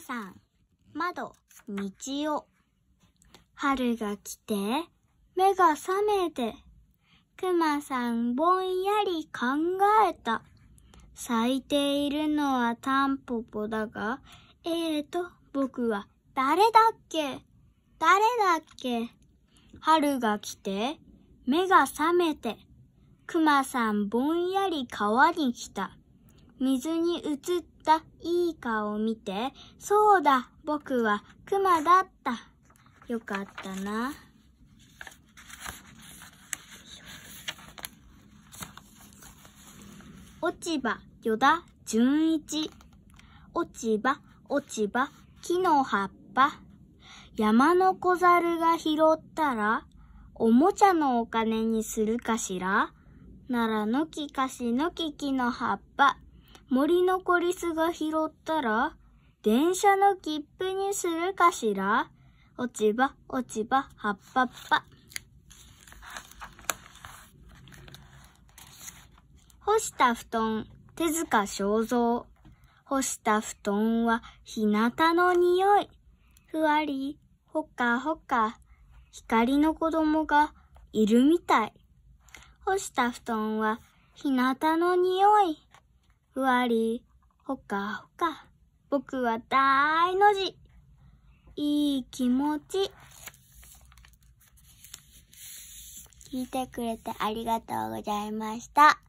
さん、窓、道を。春が来て、目が覚めて、くまさんぼんやり考えた。咲いているのはタンポポだが、ええー、と、僕は誰だっけ誰だっけ春が来て、目が覚めて、くまさんぼんやり川に来た。水に映ったいい顔を見て、そうだ、僕は熊だった。よかったな。落ち葉、よだ、純一。落ち葉、落ち葉、木の葉っぱ。山の小猿が拾ったら、おもちゃのお金にするかしらならのきかしのききの葉っぱ。森のコリスが拾ったら、電車の切符にするかしら落ち葉、落ち葉、葉っぱっぱ。干した布団、手塚正造。干した布団は日向の匂い。ふわり、ほかほか、光の子供がいるみたい。干した布団は日向の匂い。ふわり、ほかほか。僕は大の字。いい気持ち。聞いてくれてありがとうございました。